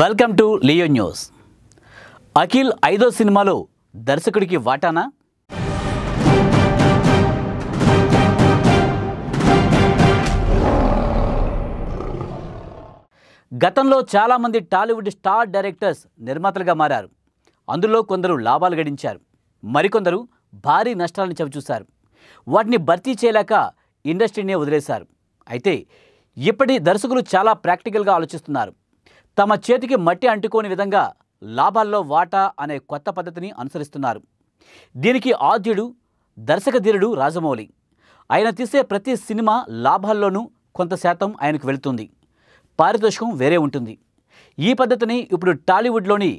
welcome to Leo News Akhil ఐదో సినిమాలో దర్శకుడికి వాటానా గతంలో చాలామంది టాలీవుడ్ స్టార్ డైరెక్టర్స్ నిర్మాతలుగా మారారు అందులో కొందరు లాభాలు గడించారు మరికొందరు భారీ నష్టాలను చవిచూశారు వాటిని భర్తీ చేయలేక ఇండస్ట్రీనే వదిలేశారు అయితే ఇప్పటి దర్శకులు చాలా ప్రాక్టికల్గా ఆలోచిస్తున్నారు తమ చేతికి మట్టి అంటుకోని విధంగా లాభాల్లో వాటా అనే కొత్త పద్ధతిని అనుసరిస్తున్నారు దీనికి ఆద్యుడు దర్శకధీరుడు రాజమౌళి ఆయన తీసే ప్రతి సినిమా లాభాల్లోనూ కొంత శాతం ఆయనకు వెళుతుంది పారితోషికం వేరే ఉంటుంది ఈ పద్ధతిని ఇప్పుడు టాలీవుడ్లోని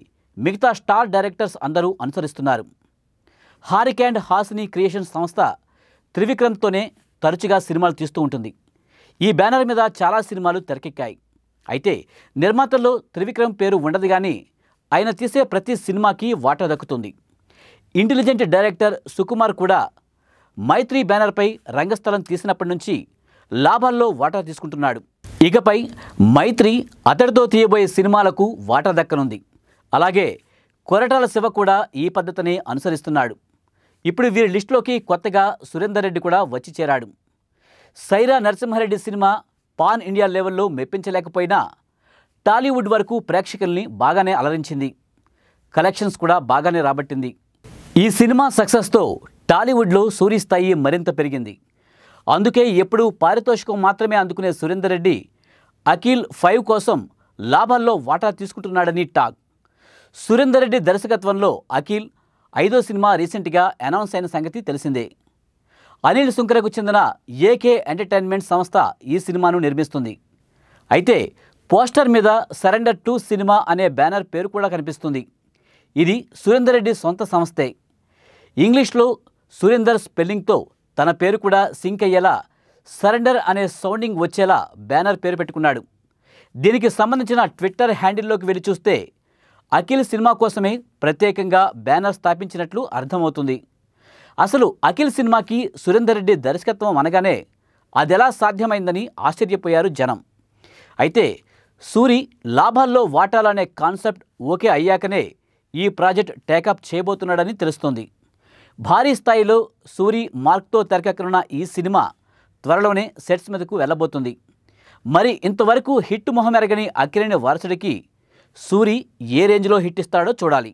మిగతా స్టార్ డైరెక్టర్స్ అందరూ అనుసరిస్తున్నారు హారిక్ అండ్ హాసిని క్రియేషన్ సంస్థ త్రివిక్రమ్తోనే తరచుగా సినిమాలు తీస్తూ ఉంటుంది ఈ బ్యానర్ మీద చాలా సినిమాలు తెరకెక్కాయి అయితే నిర్మాతల్లో త్రివిక్రమ్ పేరు ఉండదు కానీ ఆయన తీసే ప్రతి సినిమాకి వాటా దక్కుతుంది ఇంటెలిజెంట్ డైరెక్టర్ సుకుమార్ కూడా మైత్రి బ్యానర్పై రంగస్థలం తీసినప్పటి నుంచి లాభాల్లో వాటా తీసుకుంటున్నాడు ఇకపై మైత్రి అతడితో తీయబోయే సినిమాలకు వాటా దక్కనుంది అలాగే కొరటాల శివ కూడా ఈ పద్ధతిని అనుసరిస్తున్నాడు ఇప్పుడు వీరి లిస్టులోకి కొత్తగా సురేందర్ రెడ్డి కూడా వచ్చి చేరాడు Sye Raa Narasimha Reddy cinema pan India లెవెల్లో మెప్పించలేకపోయినా టాలీవుడ్ వరకు ప్రేక్షకుల్ని బాగానే అలరించింది కలెక్షన్స్ కూడా బాగానే రాబట్టింది ఈ సినిమా సక్సెస్తో టాలీవుడ్లో సూరి స్థాయి మరింత పెరిగింది అందుకే ఎప్పుడూ పారితోషికం మాత్రమే అందుకునే సురేందర్ రెడ్డి అఖిల్ ఫైవ్ కోసం లాభాల్లో వాటా తీసుకుంటున్నాడని టాక్ సురేందర్ రెడ్డి దర్శకత్వంలో అఖిల్ ఐదో సినిమా రీసెంట్గా అనౌన్స్ అయిన సంగతి తెలిసిందే అనిల్ సుంకరకు చెందిన ఏకే ఎంటర్టైన్మెంట్ సంస్థ ఈ సినిమాను నిర్మిస్తుంది అయితే పోస్టర్ మీద సరెండర్ టు సినిమా అనే బ్యానర్ పేరు కూడా కనిపిస్తుంది ఇది సురేందర్ రెడ్డి సొంత సంస్థే ఇంగ్లీష్లో సురేందర్ స్పెల్లింగ్తో తన పేరు కూడా సింక్ అయ్యేలా సరెండర్ అనే సౌండింగ్ వచ్చేలా బ్యానర్ పేరు పెట్టుకున్నాడు దీనికి సంబంధించిన ట్విట్టర్ హ్యాండిల్లోకి వెళ్ళి చూస్తే అఖిల్ సినిమా కోసమే ప్రత్యేకంగా బ్యానర్ స్థాపించినట్లు అర్థమవుతుంది అసలు అఖిల్ సినిమాకి సురేందర్ రెడ్డి దర్శకత్వం అనగానే అదెలా సాధ్యమైందని ఆశ్చర్యపోయారు జనం అయితే సూరి లాభాల్లో వాటాలనే కాన్సెప్ట్ ఓకే అయ్యాకనే ఈ ప్రాజెక్ట్ టేకప్ చేయబోతున్నాడని తెలుస్తోంది భారీ స్థాయిలో సూరి మార్క్తో తెరకెక్కనున్న ఈ సినిమా త్వరలోనే సెట్స్ మీదకు వెళ్ళబోతుంది మరి ఇంతవరకు హిట్ మొహమెరగని అఖిలని వారసుడికి సూరి ఏ రేంజ్లో హిట్ ఇస్తాడో చూడాలి